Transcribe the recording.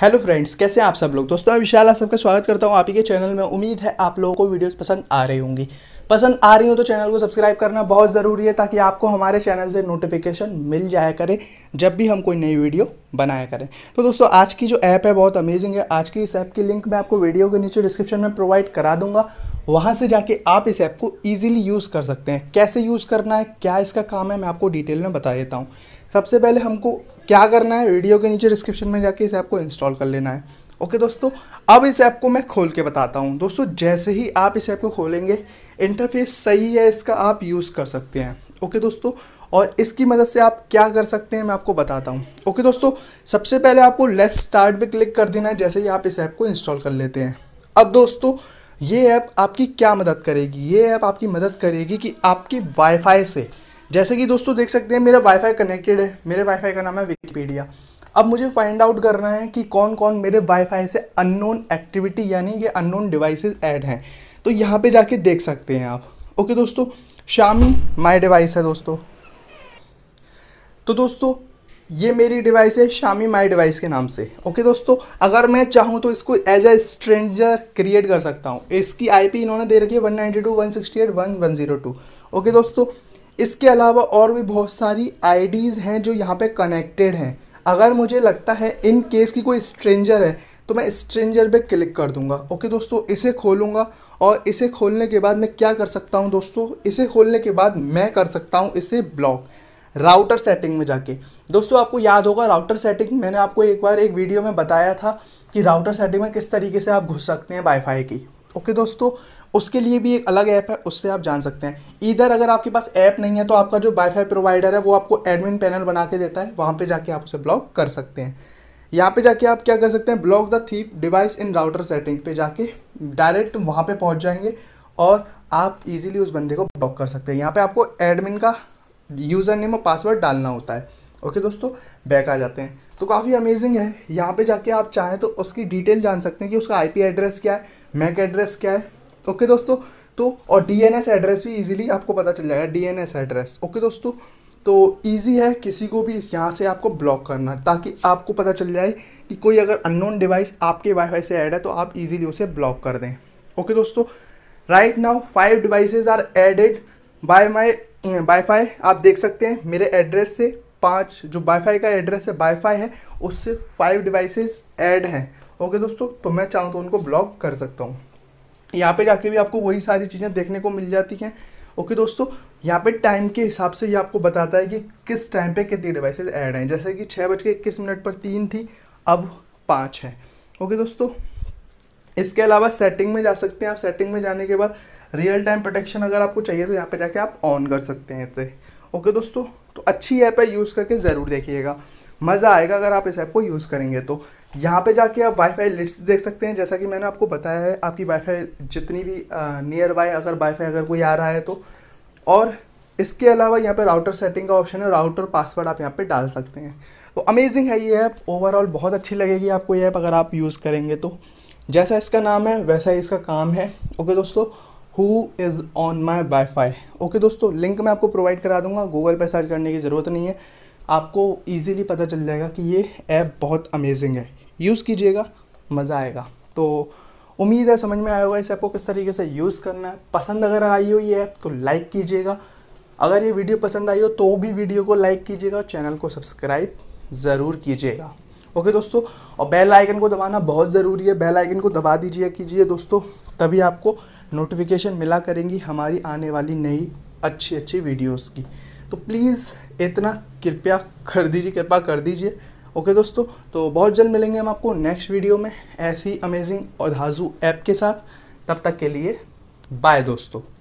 hello friends कैसे हैं आप सब लोग दोस्तों मैं विशाल आप सबका स्वागत करता हूं आप ही के चैनल में उम्मीद है आप लोगों को वीडियोस पसंद आ रही होंगी पसंद आ रही हो तो चैनल को सब्सक्राइब करना बहुत ज़रूरी है ताकि आपको हमारे चैनल से नोटिफिकेशन मिल जाया करे जब भी हम कोई नई वीडियो बनाया करें तो दोस्तों आज की जो ऐप है बहुत अमेजिंग है आज की इस ऐप की लिंक मैं आपको वीडियो के नीचे डिस्क्रिप्शन में प्रोवाइड करा दूंगा वहाँ से जाके आप इस ऐप को ईजिली यूज़ कर सकते हैं कैसे यूज़ करना है क्या इसका काम है मैं आपको डिटेल में बता देता हूँ सबसे पहले हमको क्या करना है वीडियो के नीचे डिस्क्रिप्शन में जाके इस ऐप को इंस्टॉल कर लेना है ओके दोस्तों अब इस ऐप को मैं खोल के बताता हूँ दोस्तों जैसे ही आप इस ऐप को खोलेंगे इंटरफेस सही है इसका आप यूज़ कर सकते हैं ओके दोस्तों और इसकी मदद से आप क्या कर सकते हैं मैं आपको बताता हूँ ओके दोस्तों सबसे पहले आपको लेस स्टार्ट पे क्लिक कर देना है जैसे ही आप इस ऐप को इंस्टॉल कर लेते हैं अब दोस्तों ये ऐप आपकी क्या मदद करेगी ये ऐप आपकी मदद करेगी कि आपकी वाईफाई से जैसे कि दोस्तों देख सकते हैं मेरा वाईफाई कनेक्टेड है मेरे वाईफाई का नाम है विकीपीडिया अब मुझे फाइंड आउट करना है कि कौन कौन मेरे वाईफाई से अननोन एक्टिविटी यानी कि अननोन डिवाइसेस ऐड हैं तो यहाँ पे जाके देख सकते हैं आप ओके दोस्तों शामी माई डिवाइस है दोस्तों तो दोस्तों ये मेरी डिवाइस है शामी माई डिवाइस के नाम से ओके दोस्तों अगर मैं चाहूँ तो इसको एज अ स्ट्रेंजर क्रिएट कर सकता हूँ इसकी आईपी इन्होंने दे रखी है one two one sixty eight one one zero two okay दोस्तों इसके अलावा और भी बहुत सारी आईडीज़ हैं जो यहाँ पे कनेक्टेड हैं अगर मुझे लगता है इन केस की कोई स्ट्रेंजर है तो मैं स्ट्रेंजर पे क्लिक कर दूंगा ओके दोस्तों इसे खोलूँगा और इसे खोलने के बाद मैं क्या कर सकता हूँ दोस्तों इसे खोलने के बाद मैं कर सकता हूँ इसे ब्लॉक राउटर सेटिंग में जाके दोस्तों आपको याद होगा राउटर सेटिंग मैंने आपको एक बार एक वीडियो में बताया था कि राउटर सेटिंग में किस तरीके से आप घुस सकते हैं वाईफाई की ओके दोस्तों उसके लिए भी एक अलग ऐप है उससे आप जान सकते हैं इधर अगर आपके पास ऐप नहीं है तो आपका जो वाईफाई प्रोवाइडर है वो आपको एडमिन पैनल बना के देता है वहाँ पर जाके आप उसे ब्लॉक कर सकते हैं यहाँ पे जाके आप क्या कर सकते हैं block the thief device in router setting पे जाके डायरेक्ट वहाँ पे पहुँच जाएंगे और आप इजीली उस बंदे को ब्लॉक कर सकते हैं यहाँ पे आपको एडमिन का यूज़र नेम और पासवर्ड डालना होता है ओके दोस्तों बैक आ जाते हैं तो काफ़ी अमेजिंग है यहाँ पे जाके आप चाहें तो उसकी डिटेल जान सकते हैं कि उसका आई एड्रेस क्या है मैक एड्रेस क्या है ओके okay, दोस्तों तो और डी एड्रेस भी इजीली आपको पता चल जाएगा डी एड्रेस ओके दोस्तों तो इजी है किसी को भी यहाँ से आपको ब्लॉक करना ताकि आपको पता चल जाए कि कोई अगर अननोन डिवाइस आपके वाईफाई से ऐड है तो आप इजीली उसे ब्लॉक कर दें ओके दोस्तों right now five devices are added by my wifi आप देख सकते हैं मेरे एड्रेस से पाँच जो वाईफाई का एड्रेस है वाईफाई है उससे फाइव डिवाइसेस ऐड हैं ओके दोस्तों तो मैं चाहूँ तो उनको ब्लॉक कर सकता हूँ यहाँ पे जाके भी आपको वही सारी चीज़ें देखने को मिल जाती हैं ओके दोस्तों यहाँ पे टाइम के हिसाब से ये आपको बताता है कि किस टाइम पे कितनी डिवाइसेज ऐड हैं जैसे कि छः बज के इक्कीस मिनट पर तीन थी अब पाँच है ओके दोस्तों इसके अलावा सेटिंग में जा सकते हैं आप सेटिंग में जाने के बाद रियल टाइम प्रोटेक्शन अगर आपको चाहिए तो यहाँ पे जाके आप ऑन कर सकते हैं इसे ओके दोस्तों तो अच्छी ऐप है यूज़ करके ज़रूर देखिएगा मज़ा आएगा अगर आप इस ऐप को यूज़ करेंगे तो यहाँ पे जाके आप वाईफाई लिस्ट देख सकते हैं जैसा कि मैंने आपको बताया है आपकी वाईफाई जितनी भी नियर बाय अगर वाईफाई अगर कोई आ रहा है तो और इसके अलावा यहाँ पे राउटर सेटिंग का ऑप्शन है राउटर पासवर्ड आप यहाँ पे डाल सकते हैं तो अमेजिंग है ये ऐप ओवरऑल बहुत अच्छी लगेगी आपको ये ऐप अगर आप यूज़ करेंगे तो जैसा इसका नाम है वैसा ही इसका काम है ओके दोस्तों who is on my wifi okay दोस्तों लिंक मैं आपको प्रोवाइड करा दूंगा गूगल पर सर्च करने की ज़रूरत नहीं है आपको ईजिली पता चल जाएगा कि ये ऐप बहुत अमेजिंग है यूज़ कीजिएगा मज़ा आएगा तो उम्मीद है समझ में आया होगा इस ऐप को किस तरीके से यूज़ करना है पसंद अगर आई हो ये ऐप तो लाइक कीजिएगा अगर ये वीडियो पसंद आई हो तो भी वीडियो को लाइक कीजिएगा चैनल को सब्सक्राइब ज़रूर कीजिएगा ओके दोस्तों और बेल आइकन को दबाना बहुत ज़रूरी है बेल आइकन को दबा दीजिए कीजिए दोस्तों तभी आपको नोटिफिकेशन मिला करेंगी हमारी आने वाली नई अच्छी अच्छी वीडियोस की तो प्लीज़ इतना कृपया कर दीजिए कृपा कर दीजिए ओके दोस्तों तो बहुत जल्द मिलेंगे हम आपको नेक्स्ट वीडियो में ऐसी अमेजिंग और धाजू ऐप के साथ तब तक के लिए बाय दोस्तों